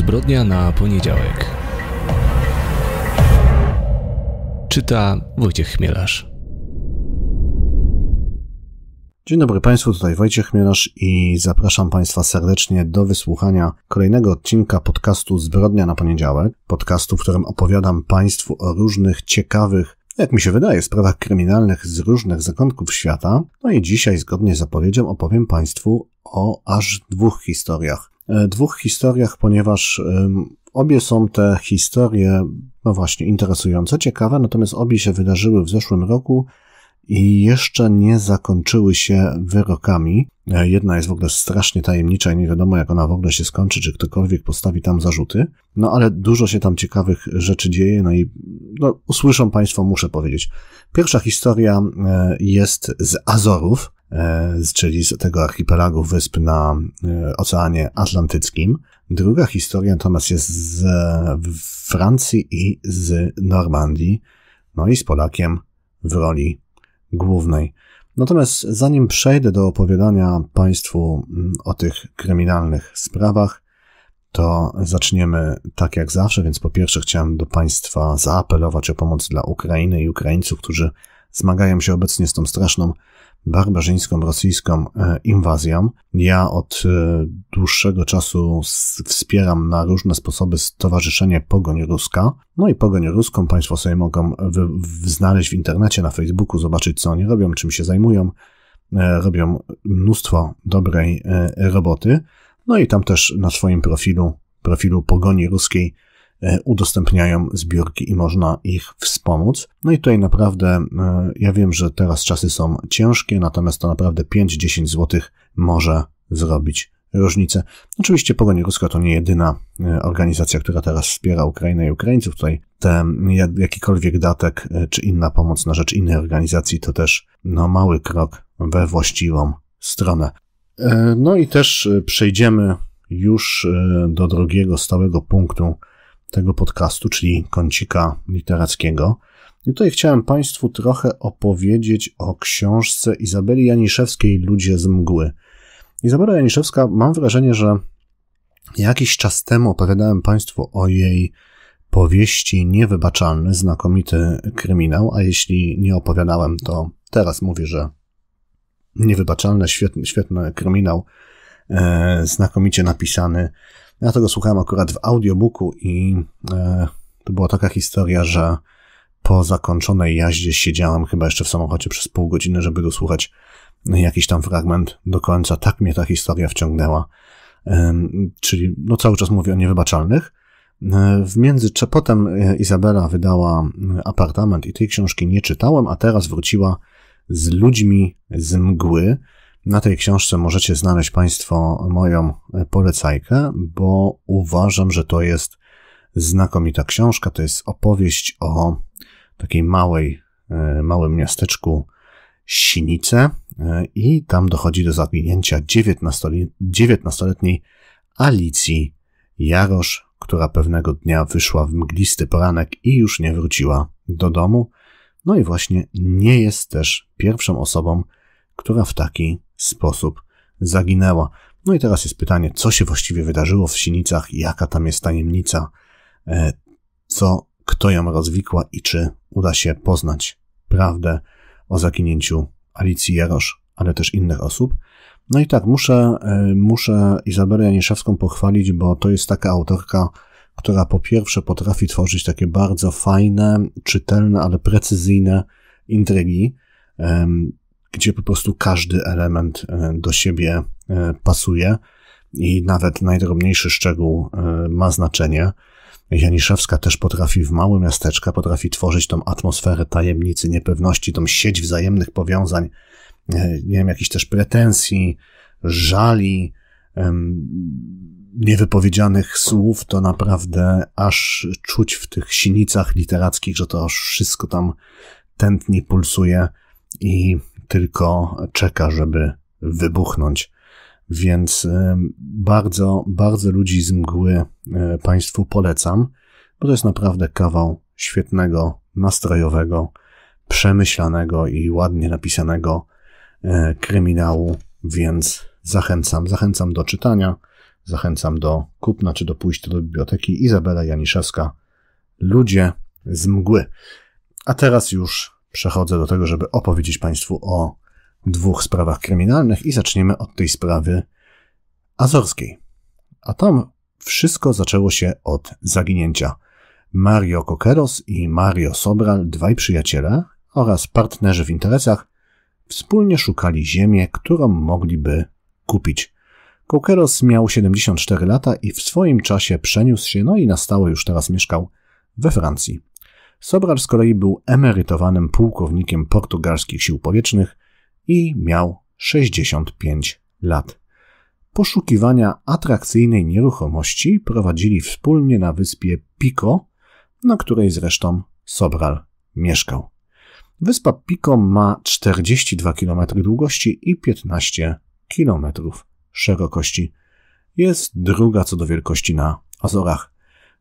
Zbrodnia na poniedziałek. Czyta Wojciech Chmielarz. Dzień dobry Państwu, tutaj Wojciech Chmielarz i zapraszam Państwa serdecznie do wysłuchania kolejnego odcinka podcastu Zbrodnia na poniedziałek. Podcastu, w którym opowiadam Państwu o różnych ciekawych jak mi się wydaje, sprawach kryminalnych z różnych zakątków świata. No i dzisiaj, zgodnie z zapowiedzią, opowiem Państwu o aż dwóch historiach. E, dwóch historiach, ponieważ obie są te historie, no właśnie, interesujące, ciekawe, natomiast obie się wydarzyły w zeszłym roku i jeszcze nie zakończyły się wyrokami. E, jedna jest w ogóle strasznie tajemnicza i nie wiadomo, jak ona w ogóle się skończy, czy ktokolwiek postawi tam zarzuty. No ale dużo się tam ciekawych rzeczy dzieje, no i no, usłyszą Państwo, muszę powiedzieć. Pierwsza historia e, jest z Azorów. E, czyli z tego archipelagu wysp na e, Oceanie Atlantyckim. Druga historia natomiast jest z Francji i z Normandii, no i z Polakiem w roli głównej. Natomiast zanim przejdę do opowiadania Państwu mm, o tych kryminalnych sprawach, to zaczniemy tak jak zawsze, więc po pierwsze chciałem do Państwa zaapelować o pomoc dla Ukrainy i Ukraińców, którzy zmagają się obecnie z tą straszną barbarzyńską rosyjską e, inwazją. Ja od e, dłuższego czasu wspieram na różne sposoby Stowarzyszenie Pogoń Ruska. No i Pogoń Ruską Państwo sobie mogą znaleźć w internecie, na Facebooku, zobaczyć co oni robią, czym się zajmują. E, robią mnóstwo dobrej roboty. No i tam też na swoim profilu, profilu Pogoni Ruskiej, E, udostępniają zbiórki i można ich wspomóc. No i tutaj naprawdę, e, ja wiem, że teraz czasy są ciężkie, natomiast to naprawdę 5-10 zł może zrobić różnicę. Oczywiście Pogoń Ruska to nie jedyna e, organizacja, która teraz wspiera Ukrainę i Ukraińców. Tutaj te, jakikolwiek datek czy inna pomoc na rzecz innej organizacji to też no, mały krok we właściwą stronę. No i też przejdziemy już do drugiego stałego punktu tego podcastu, czyli kącika literackiego. I tutaj chciałem Państwu trochę opowiedzieć o książce Izabeli Janiszewskiej Ludzie z mgły. Izabela Janiszewska, mam wrażenie, że jakiś czas temu opowiadałem Państwu o jej powieści Niewybaczalny, znakomity kryminał, a jeśli nie opowiadałem, to teraz mówię, że Niewybaczalny, świetny, świetny kryminał, e, znakomicie napisany, ja tego słuchałem akurat w audiobooku i e, to była taka historia, że po zakończonej jaździe siedziałem chyba jeszcze w samochodzie przez pół godziny, żeby dosłuchać jakiś tam fragment do końca. Tak mnie ta historia wciągnęła. E, czyli no cały czas mówię o niewybaczalnych. E, w międzyczasie potem e, Izabela wydała e, apartament i tej książki nie czytałem, a teraz wróciła z ludźmi z mgły. Na tej książce możecie znaleźć Państwo moją e, polecajkę, bo uważam, że to jest znakomita książka. To jest opowieść o takiej małej, e, małym miasteczku Sinice e, i tam dochodzi do zaginięcia 19-letniej Alicji Jarosz, która pewnego dnia wyszła w mglisty poranek i już nie wróciła do domu. No i właśnie nie jest też pierwszą osobą, która w taki sposób zaginęła. No i teraz jest pytanie, co się właściwie wydarzyło w Sinicach, jaka tam jest tajemnica, e, co, kto ją rozwikła i czy uda się poznać prawdę o zaginięciu Alicji Jarosz, ale też innych osób. No i tak, muszę, e, muszę Izabelę Janiszewską pochwalić, bo to jest taka autorka, która po pierwsze potrafi tworzyć takie bardzo fajne, czytelne, ale precyzyjne intrygi gdzie po prostu każdy element e, do siebie e, pasuje i nawet najdrobniejszy szczegół e, ma znaczenie. Janiszewska też potrafi w małe miasteczka, potrafi tworzyć tą atmosferę tajemnicy, niepewności, tą sieć wzajemnych powiązań, nie wiem, jakichś też pretensji, żali, niewypowiedzianych słów, to naprawdę aż czuć w tych sinicach literackich, że to aż wszystko tam tętni, pulsuje i tylko czeka, żeby wybuchnąć. Więc y, bardzo, bardzo ludzi z mgły y, Państwu polecam, bo to jest naprawdę kawał świetnego, nastrojowego, przemyślanego i ładnie napisanego y, kryminału, więc zachęcam, zachęcam do czytania, zachęcam do kupna czy do pójścia do biblioteki Izabela Janiszewska Ludzie z mgły. A teraz już przechodzę do tego, żeby opowiedzieć Państwu o dwóch sprawach kryminalnych i zaczniemy od tej sprawy azorskiej. A tam wszystko zaczęło się od zaginięcia. Mario Kokeros i Mario Sobral, dwaj przyjaciele oraz partnerzy w interesach, wspólnie szukali ziemi, którą mogliby kupić. Kokeros miał 74 lata i w swoim czasie przeniósł się, no i na stałe już teraz mieszkał we Francji. Sobral z kolei był emerytowanym pułkownikiem portugalskich sił powietrznych i miał 65 lat. Poszukiwania atrakcyjnej nieruchomości prowadzili wspólnie na wyspie Pico, na której zresztą Sobral mieszkał. Wyspa Pico ma 42 km długości i 15 km szerokości. Jest druga co do wielkości na Azorach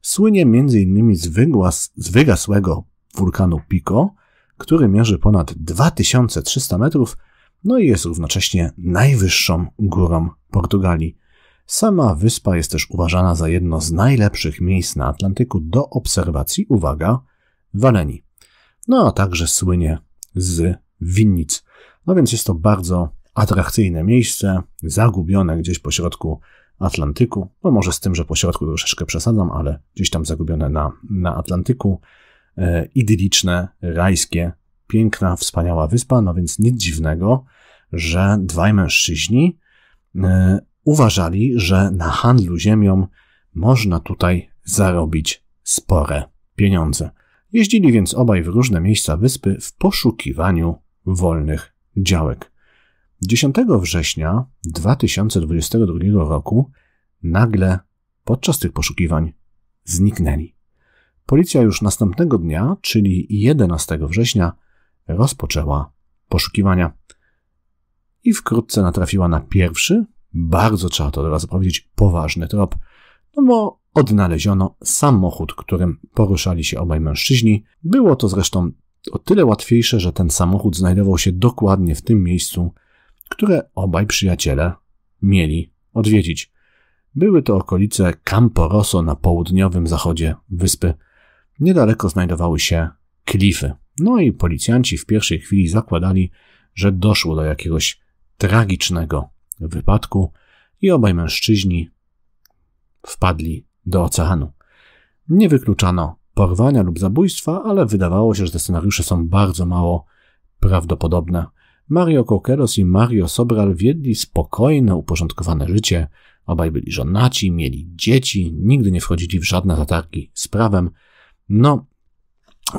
słynie m.in. z, wygłas, z wygasłego wulkanu Pico, który mierzy ponad 2300 metrów, no i jest równocześnie najwyższą górą Portugalii. Sama wyspa jest też uważana za jedno z najlepszych miejsc na Atlantyku do obserwacji, uwaga, waleni. No a także słynie z winnic. No więc jest to bardzo atrakcyjne miejsce, zagubione gdzieś pośrodku Atlantyku. No może z tym, że po środku troszeczkę przesadzam, ale gdzieś tam zagubione na, na Atlantyku. E, rajskie, piękna, wspaniała wyspa, no więc nic dziwnego, że dwaj mężczyźni e, uważali, że na handlu ziemią można tutaj zarobić spore pieniądze. Jeździli więc obaj w różne miejsca wyspy w poszukiwaniu wolnych działek. 10 września 2022 roku nagle podczas tych poszukiwań zniknęli. Policja już następnego dnia, czyli 11 września, rozpoczęła poszukiwania i wkrótce natrafiła na pierwszy, bardzo trzeba to teraz powiedzieć, poważny trop, no bo odnaleziono samochód, którym poruszali się obaj mężczyźni. Było to zresztą o tyle łatwiejsze, że ten samochód znajdował się dokładnie w tym miejscu, które obaj przyjaciele mieli odwiedzić. Były to okolice Campo Rosso na południowym zachodzie wyspy. Niedaleko znajdowały się klify. No i policjanci w pierwszej chwili zakładali, że doszło do jakiegoś tragicznego wypadku i obaj mężczyźni wpadli do oceanu. Nie wykluczano porwania lub zabójstwa, ale wydawało się, że te scenariusze są bardzo mało prawdopodobne. Mario KoKeros i Mario Sobral wiedli spokojne, uporządkowane życie. Obaj byli żonaci, mieli dzieci, nigdy nie wchodzili w żadne zatargi z prawem. No,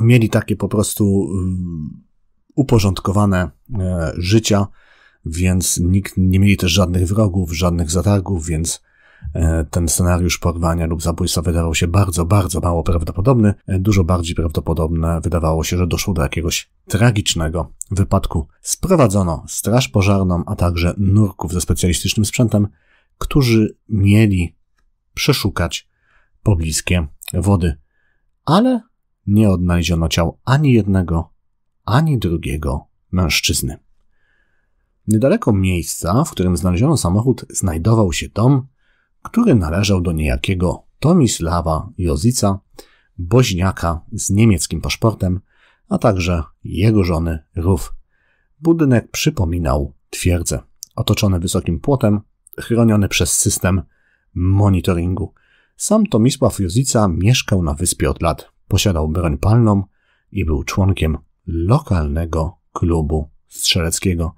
mieli takie po prostu mm, uporządkowane e, życia, więc nikt nie mieli też żadnych wrogów, żadnych zatargów, więc E, ten scenariusz porwania lub zabójstwa wydawał się bardzo, bardzo mało prawdopodobny. E, dużo bardziej prawdopodobne wydawało się, że doszło do jakiegoś tragicznego wypadku. Sprowadzono straż pożarną, a także nurków ze specjalistycznym sprzętem, którzy mieli przeszukać pobliskie wody. Ale nie odnaleziono ciał ani jednego, ani drugiego mężczyzny. Niedaleko miejsca, w którym znaleziono samochód, znajdował się dom, który należał do niejakiego Tomislawa Jozica, boźniaka z niemieckim paszportem, a także jego żony Rów. Budynek przypominał twierdzę, otoczony wysokim płotem, chroniony przez system monitoringu. Sam Tomisław Jozica mieszkał na wyspie od lat, posiadał broń palną i był członkiem lokalnego klubu strzeleckiego.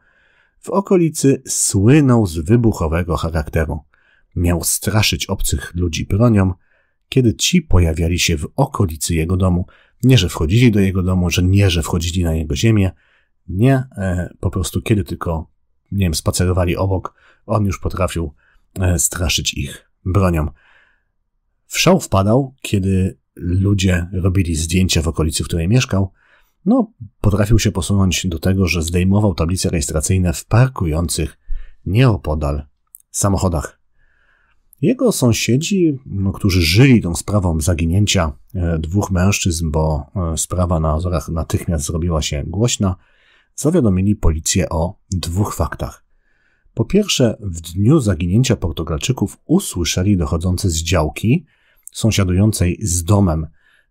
W okolicy słynął z wybuchowego charakteru. Miał straszyć obcych ludzi bronią, kiedy ci pojawiali się w okolicy jego domu. Nie, że wchodzili do jego domu, że nie, że wchodzili na jego ziemię. Nie, e, po prostu kiedy tylko, nie wiem, spacerowali obok, on już potrafił e, straszyć ich bronią. W szał wpadał, kiedy ludzie robili zdjęcia w okolicy, w której mieszkał. No, potrafił się posunąć do tego, że zdejmował tablice rejestracyjne w parkujących nieopodal samochodach. Jego sąsiedzi, no, którzy żyli tą sprawą zaginięcia e, dwóch mężczyzn, bo e, sprawa na Azorach natychmiast zrobiła się głośna, zawiadomili policję o dwóch faktach. Po pierwsze, w dniu zaginięcia Portugalczyków usłyszeli dochodzące z działki sąsiadującej z domem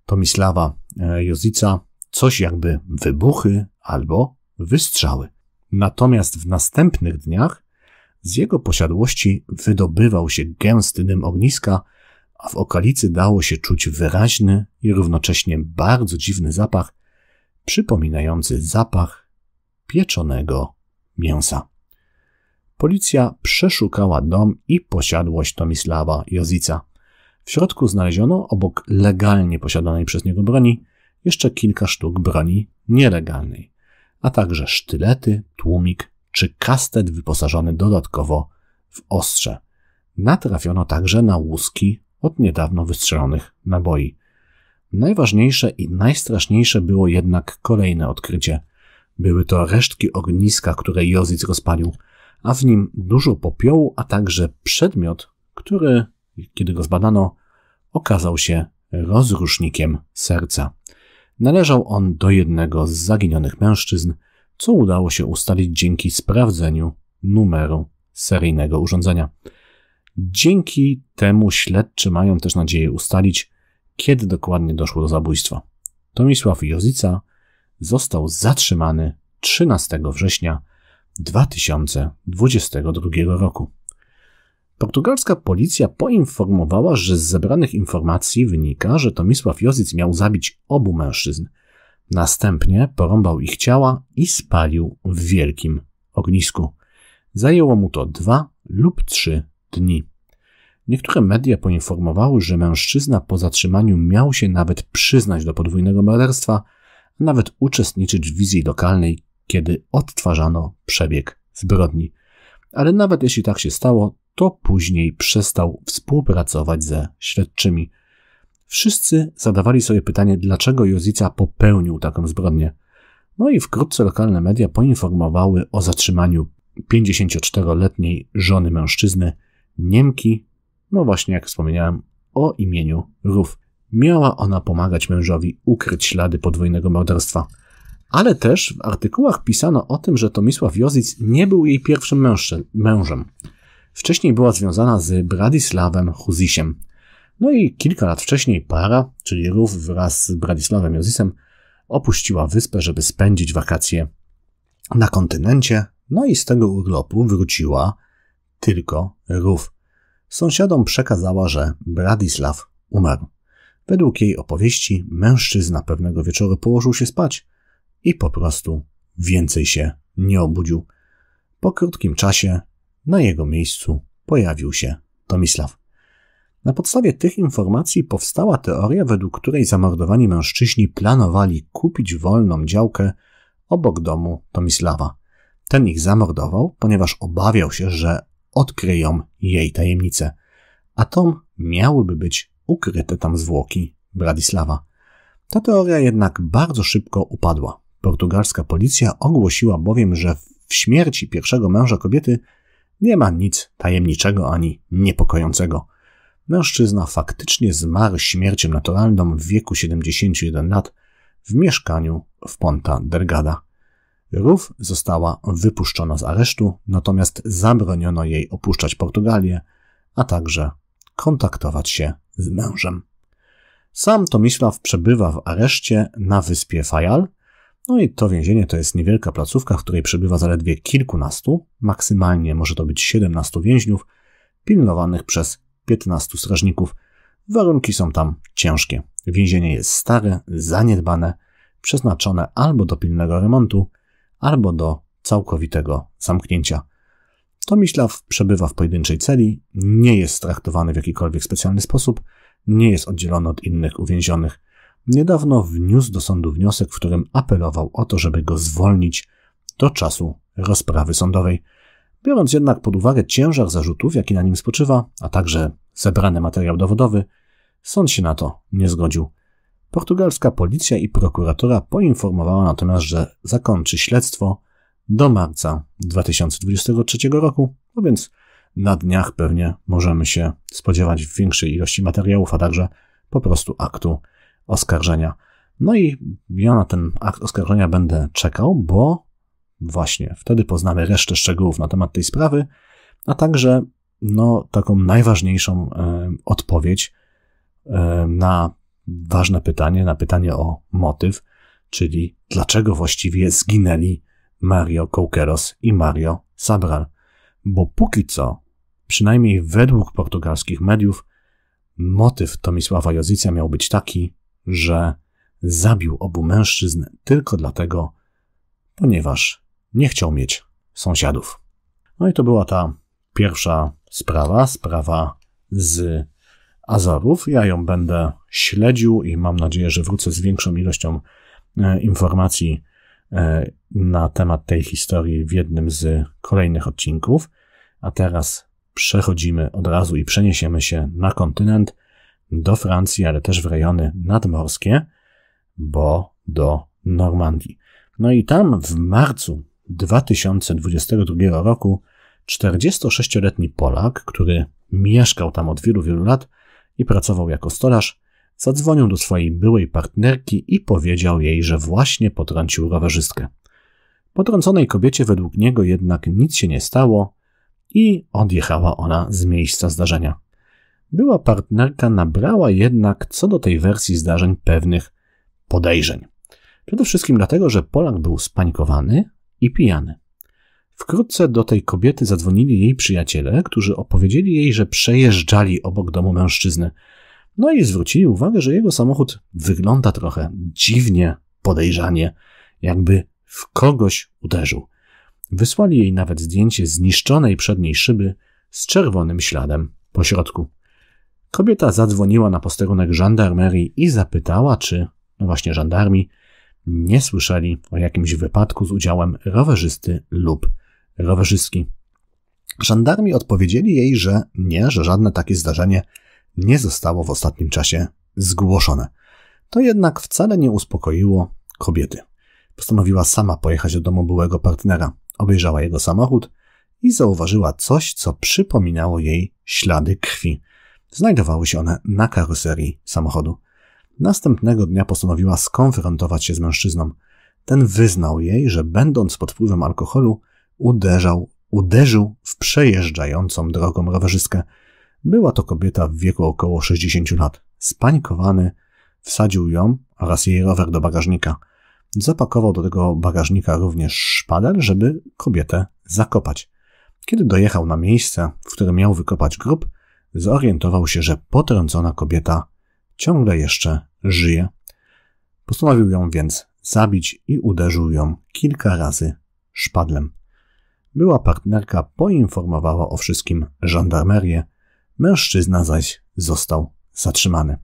Tomislawa e, Jozica coś jakby wybuchy albo wystrzały. Natomiast w następnych dniach z jego posiadłości wydobywał się gęsty dym ogniska, a w okolicy dało się czuć wyraźny i równocześnie bardzo dziwny zapach, przypominający zapach pieczonego mięsa. Policja przeszukała dom i posiadłość Tomislawa Jozica. W środku znaleziono obok legalnie posiadanej przez niego broni jeszcze kilka sztuk broni nielegalnej, a także sztylety, tłumik czy kastet wyposażony dodatkowo w ostrze. Natrafiono także na łuski od niedawno wystrzelonych naboi. Najważniejsze i najstraszniejsze było jednak kolejne odkrycie. Były to resztki ogniska, które Jozic rozpalił, a w nim dużo popiołu, a także przedmiot, który, kiedy go zbadano, okazał się rozrusznikiem serca. Należał on do jednego z zaginionych mężczyzn, co udało się ustalić dzięki sprawdzeniu numeru seryjnego urządzenia. Dzięki temu śledczy mają też nadzieję ustalić, kiedy dokładnie doszło do zabójstwa. Tomisław Jozica został zatrzymany 13 września 2022 roku. Portugalska policja poinformowała, że z zebranych informacji wynika, że Tomisław Jozic miał zabić obu mężczyzn – Następnie porąbał ich ciała i spalił w wielkim ognisku. Zajęło mu to dwa lub trzy dni. Niektóre media poinformowały, że mężczyzna po zatrzymaniu miał się nawet przyznać do podwójnego morderstwa, a nawet uczestniczyć w wizji lokalnej, kiedy odtwarzano przebieg zbrodni. Ale nawet jeśli tak się stało, to później przestał współpracować ze śledczymi – Wszyscy zadawali sobie pytanie, dlaczego Jozica popełnił taką zbrodnię. No i wkrótce lokalne media poinformowały o zatrzymaniu 54-letniej żony mężczyzny, Niemki, no właśnie jak wspomniałem, o imieniu Rów. Miała ona pomagać mężowi ukryć ślady podwójnego morderstwa. Ale też w artykułach pisano o tym, że Tomisław Jozic nie był jej pierwszym mężem. Wcześniej była związana z Bradisławem Huzisiem – no i kilka lat wcześniej para, czyli Rów wraz z Bradisławem Jozisem, opuściła wyspę, żeby spędzić wakacje na kontynencie, no i z tego urlopu wróciła tylko Rów. Sąsiadom przekazała, że Bradislaw umarł. Według jej opowieści mężczyzna pewnego wieczoru położył się spać i po prostu więcej się nie obudził. Po krótkim czasie na jego miejscu pojawił się Tomislaw. Na podstawie tych informacji powstała teoria, według której zamordowani mężczyźni planowali kupić wolną działkę obok domu Tomislawa. Ten ich zamordował, ponieważ obawiał się, że odkryją jej tajemnicę, a Tom miałyby być ukryte tam zwłoki Bradislawa. Ta teoria jednak bardzo szybko upadła. Portugalska policja ogłosiła bowiem, że w śmierci pierwszego męża kobiety nie ma nic tajemniczego ani niepokojącego – mężczyzna faktycznie zmarł śmiercią naturalną w wieku 71 lat w mieszkaniu w Ponta Dergada. Rów została wypuszczona z aresztu, natomiast zabroniono jej opuszczać Portugalię, a także kontaktować się z mężem. Sam Tomisław przebywa w areszcie na wyspie Fajal, no i to więzienie to jest niewielka placówka, w której przebywa zaledwie kilkunastu, maksymalnie może to być siedemnastu więźniów, pilnowanych przez 15 strażników. Warunki są tam ciężkie. Więzienie jest stare, zaniedbane, przeznaczone albo do pilnego remontu, albo do całkowitego zamknięcia. Tomiślaw przebywa w pojedynczej celi, nie jest traktowany w jakikolwiek specjalny sposób, nie jest oddzielony od innych uwięzionych. Niedawno wniósł do sądu wniosek, w którym apelował o to, żeby go zwolnić do czasu rozprawy sądowej. Biorąc jednak pod uwagę ciężar zarzutów, jaki na nim spoczywa, a także zebrany materiał dowodowy, sąd się na to nie zgodził. Portugalska policja i prokuratura poinformowała natomiast, że zakończy śledztwo do marca 2023 roku, no więc na dniach pewnie możemy się spodziewać większej ilości materiałów, a także po prostu aktu oskarżenia. No i ja na ten akt oskarżenia będę czekał, bo Właśnie, wtedy poznamy resztę szczegółów na temat tej sprawy, a także no, taką najważniejszą e, odpowiedź e, na ważne pytanie, na pytanie o motyw, czyli dlaczego właściwie zginęli Mario Koukeros i Mario Sabral. Bo póki co, przynajmniej według portugalskich mediów, motyw Tomisława Jozicia miał być taki, że zabił obu mężczyzn tylko dlatego, ponieważ nie chciał mieć sąsiadów. No i to była ta pierwsza sprawa, sprawa z Azorów. Ja ją będę śledził i mam nadzieję, że wrócę z większą ilością e, informacji e, na temat tej historii w jednym z kolejnych odcinków. A teraz przechodzimy od razu i przeniesiemy się na kontynent, do Francji, ale też w rejony nadmorskie, bo do Normandii. No i tam w marcu 2022 roku 46-letni Polak, który mieszkał tam od wielu, wielu lat i pracował jako stolarz, zadzwonił do swojej byłej partnerki i powiedział jej, że właśnie potrącił rowerzystkę. Potrąconej kobiecie według niego jednak nic się nie stało i odjechała ona z miejsca zdarzenia. Była partnerka nabrała jednak co do tej wersji zdarzeń pewnych podejrzeń. Przede wszystkim dlatego, że Polak był spanikowany, i pijany. Wkrótce do tej kobiety zadzwonili jej przyjaciele, którzy opowiedzieli jej, że przejeżdżali obok domu mężczyzny. No i zwrócili uwagę, że jego samochód wygląda trochę dziwnie, podejrzanie, jakby w kogoś uderzył. Wysłali jej nawet zdjęcie zniszczonej przedniej szyby z czerwonym śladem po środku. Kobieta zadzwoniła na posterunek żandarmerii i zapytała, czy, no właśnie żandarmi, nie słyszeli o jakimś wypadku z udziałem rowerzysty lub rowerzystki. Żandarmi odpowiedzieli jej, że nie, że żadne takie zdarzenie nie zostało w ostatnim czasie zgłoszone. To jednak wcale nie uspokoiło kobiety. Postanowiła sama pojechać do domu byłego partnera. Obejrzała jego samochód i zauważyła coś, co przypominało jej ślady krwi. Znajdowały się one na karoserii samochodu. Następnego dnia postanowiła skonfrontować się z mężczyzną. Ten wyznał jej, że będąc pod wpływem alkoholu, uderzał, uderzył w przejeżdżającą drogą rowerzystkę. Była to kobieta w wieku około 60 lat. Spanikowany wsadził ją oraz jej rower do bagażnika. Zapakował do tego bagażnika również szpadel, żeby kobietę zakopać. Kiedy dojechał na miejsce, w którym miał wykopać grób, zorientował się, że potrącona kobieta ciągle jeszcze żyje. Postanowił ją więc zabić i uderzył ją kilka razy szpadlem. Była partnerka poinformowała o wszystkim żandarmerię, mężczyzna zaś został zatrzymany.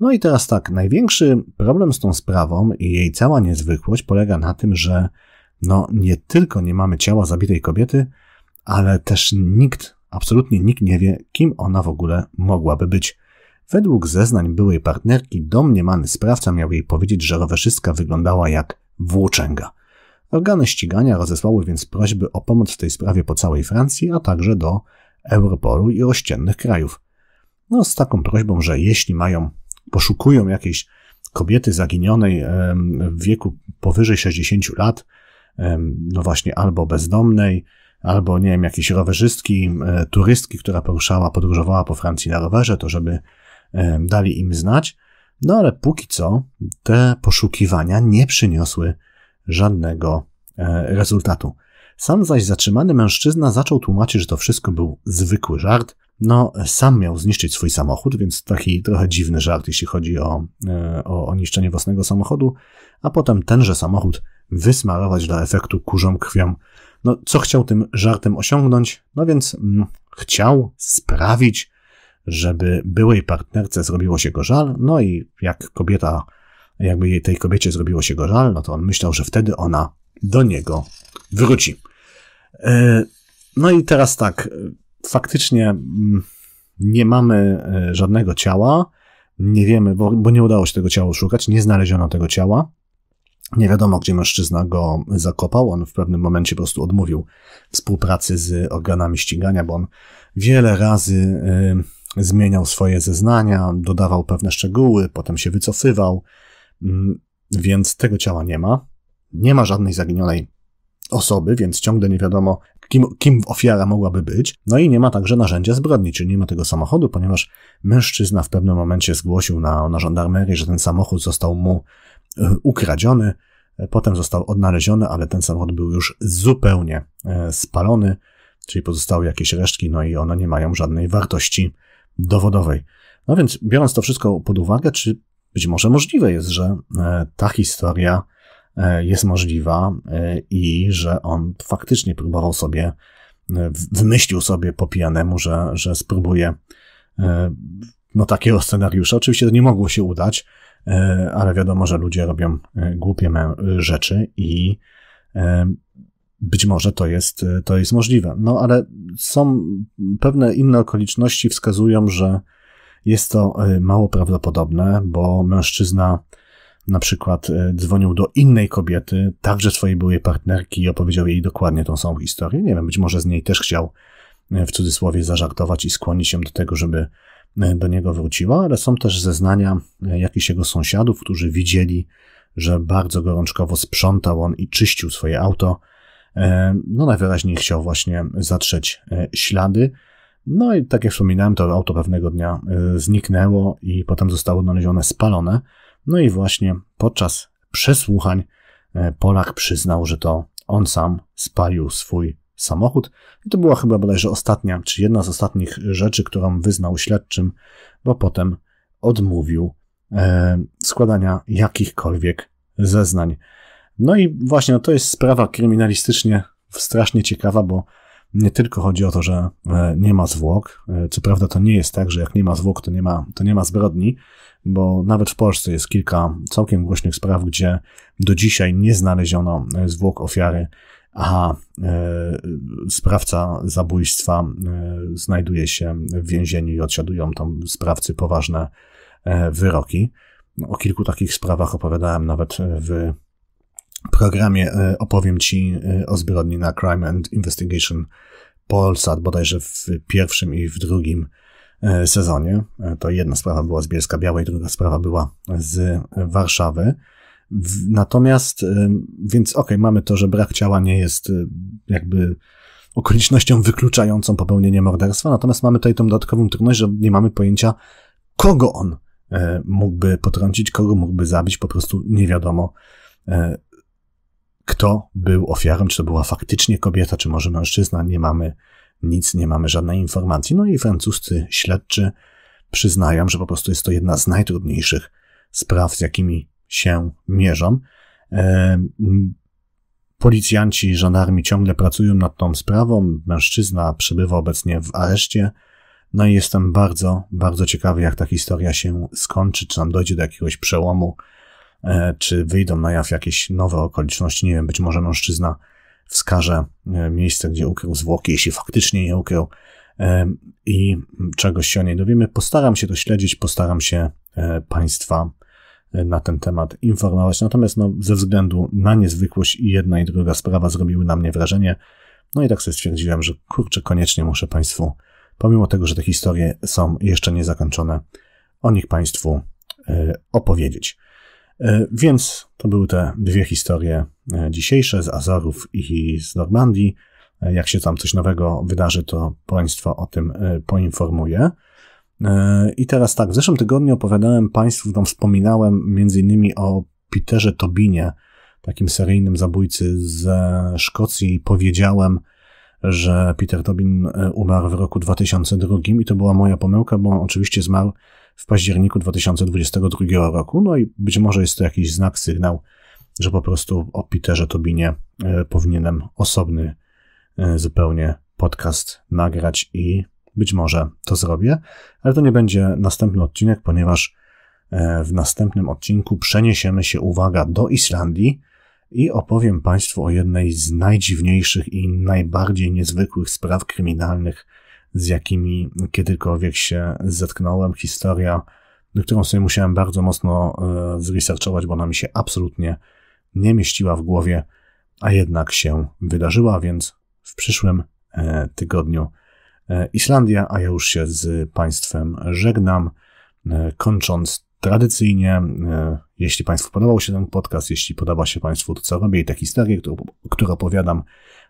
No i teraz tak, największy problem z tą sprawą i jej cała niezwykłość polega na tym, że no nie tylko nie mamy ciała zabitej kobiety, ale też nikt, absolutnie nikt nie wie, kim ona w ogóle mogłaby być. Według zeznań byłej partnerki domniemany sprawca miał jej powiedzieć, że rowerzystka wyglądała jak włóczęga. Organy ścigania rozesłały więc prośby o pomoc w tej sprawie po całej Francji, a także do Europolu i ościennych krajów. No, z taką prośbą, że jeśli mają, poszukują jakiejś kobiety zaginionej w wieku powyżej 60 lat, no właśnie albo bezdomnej, albo nie wiem, jakiejś rowerzystki, e, turystki, która poruszała, podróżowała po Francji na rowerze, to żeby E, dali im znać. No ale póki co te poszukiwania nie przyniosły żadnego e, rezultatu. Sam zaś zatrzymany mężczyzna zaczął tłumaczyć, że to wszystko był zwykły żart. No, sam miał zniszczyć swój samochód, więc taki trochę dziwny żart, jeśli chodzi o, e, o, o niszczenie własnego samochodu, a potem tenże samochód wysmarować dla efektu kurzą krwią. No, co chciał tym żartem osiągnąć? No więc mm, chciał sprawić, żeby byłej partnerce zrobiło się go żal, no i jak kobieta, jakby tej kobiecie zrobiło się go żal, no to on myślał, że wtedy ona do niego wróci. E, no i teraz tak, faktycznie mm, nie mamy e, żadnego ciała, nie wiemy, bo, bo nie udało się tego ciała szukać, nie znaleziono tego ciała. Nie wiadomo, gdzie mężczyzna go zakopał. On w pewnym momencie po prostu odmówił współpracy z organami ścigania, bo on wiele razy e, zmieniał swoje zeznania, dodawał pewne szczegóły, potem się wycofywał, mm, więc tego ciała nie ma. Nie ma żadnej zaginionej osoby, więc ciągle nie wiadomo, kim, kim ofiara mogłaby być. No i nie ma także narzędzia zbrodni, czyli nie ma tego samochodu, ponieważ mężczyzna w pewnym momencie zgłosił na, na żandarmerię, że ten samochód został mu e, ukradziony. E, potem został odnaleziony, ale ten samochód był już zupełnie e, spalony, czyli pozostały jakieś resztki, no i one nie mają żadnej wartości dowodowej. No więc, biorąc to wszystko pod uwagę, czy być może możliwe jest, że e, ta historia e, jest możliwa e, i że on faktycznie próbował sobie, wymyślił sobie po pijanemu, że, że spróbuje no, takiego scenariusza. Oczywiście to nie mogło się udać, ale wiadomo, że ludzie robią głupie rzeczy i być może to jest, e, to jest możliwe. No ale są pewne inne okoliczności wskazują, że jest to e, mało prawdopodobne, bo mężczyzna na przykład e, dzwonił do innej kobiety, także swojej byłej partnerki i opowiedział jej dokładnie tą samą historię. Nie wiem, być może z niej też chciał w cudzysłowie zażartować i skłonić się do tego, żeby do niego wróciła, ale są też zeznania jakichś jego sąsiadów, którzy widzieli, że bardzo gorączkowo sprzątał on i czyścił swoje auto E, no najwyraźniej chciał właśnie zatrzeć e, ślady. No i tak jak wspominałem, to auto pewnego dnia e, zniknęło i potem zostało odnalezione spalone. No i właśnie podczas przesłuchań Polak przyznał, że to on sam spalił swój samochód. I to była chyba bodajże ostatnia, czy jedna z ostatnich rzeczy, którą wyznał śledczym, bo potem odmówił składania jakichkolwiek zeznań. No i właśnie no to jest sprawa kryminalistycznie strasznie ciekawa, bo nie tylko chodzi o to, że e, nie ma zwłok. E, co prawda to nie jest tak, że jak nie ma zwłok, to nie ma, to nie ma zbrodni, bo nawet w Polsce jest kilka całkiem głośnych spraw, gdzie do dzisiaj nie znaleziono e, zwłok ofiary, a sprawca zabójstwa znajduje się w więzieniu i odsiadują tam sprawcy poważne wyroki. O kilku takich sprawach opowiadałem nawet w programie e, opowiem Ci e, o zbrodni na Crime and Investigation Polsat, bodajże w pierwszym i w drugim e, sezonie. To jedna sprawa była z Bielska Białej, druga sprawa była z Warszawy. Natomiast, więc okej, okay, mamy to, że brak ciała nie jest jakby okolicznością wykluczającą popełnienie morderstwa, natomiast mamy tutaj tą dodatkową trudność, że nie mamy pojęcia, kogo on mógłby potrącić, kogo mógłby zabić, po prostu nie wiadomo kto był ofiarą, czy to była faktycznie kobieta, czy może mężczyzna, nie mamy nic, nie mamy żadnej informacji. No i francuscy śledczy przyznają, że po prostu jest to jedna z najtrudniejszych spraw, z jakimi się mierzą. Policjanci, żandarmi ciągle pracują nad tą sprawą. Mężczyzna przebywa obecnie w areszcie. No i jestem bardzo, bardzo ciekawy, jak ta historia się skończy, czy nam dojdzie do jakiegoś przełomu E, czy wyjdą na jaw jakieś nowe okoliczności. Nie wiem, być może mężczyzna wskaże e, miejsce, gdzie ukrył zwłoki, jeśli faktycznie je ukrył e, i czegoś się o niej dowiemy. Postaram się to śledzić, postaram się Państwa na ten temat informować. Natomiast no, ze względu na niezwykłość i jedna i druga sprawa zrobiły na mnie wrażenie. No i tak sobie stwierdziłem, że kurczę, koniecznie muszę Państwu, pomimo tego, że te historie są jeszcze niezakończone, o nich Państwu opowiedzieć. E, więc to były te dwie historie e, dzisiejsze z Azorów i z Normandii. E, jak się tam coś nowego wydarzy, to państwo o tym poinformuję. I teraz tak, w zeszłym tygodniu opowiadałem Państwu, tam no wspominałem między innymi o Peterze Tobinie, takim seryjnym zabójcy ze Szkocji. Powiedziałem, że Peter Tobin umarł w roku 2002 i to była moja pomyłka, bo on oczywiście zmarł w październiku 2022 roku. No i być może jest to jakiś znak, sygnał, że po prostu o Peterze Tobinie e, powinienem osobny e, zupełnie podcast nagrać i być może to zrobię, ale to nie będzie następny odcinek, ponieważ e, w następnym odcinku przeniesiemy się, uwaga, do Islandii i opowiem Państwu o jednej z najdziwniejszych i najbardziej niezwykłych spraw kryminalnych, z jakimi kiedykolwiek się zetknąłem. Historia, którą sobie musiałem bardzo mocno e, zresearchować, bo ona mi się absolutnie nie mieściła w głowie, a jednak się wydarzyła, więc w przyszłym e, tygodniu e, Islandia, a ja już się z Państwem żegnam, kończąc tradycyjnie. Jeśli Państwu podobał się ten podcast, jeśli podoba się Państwu to, co robię i te historie, które opowiadam,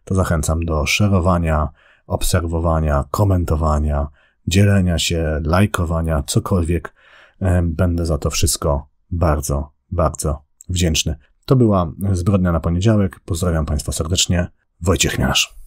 to zachęcam do szerowania, obserwowania, komentowania, dzielenia się, lajkowania, cokolwiek. E, będę za to wszystko bardzo, bardzo wdzięczny. To była Zbrodnia na poniedziałek. Pozdrawiam Państwa serdecznie. Wojciech Miarz.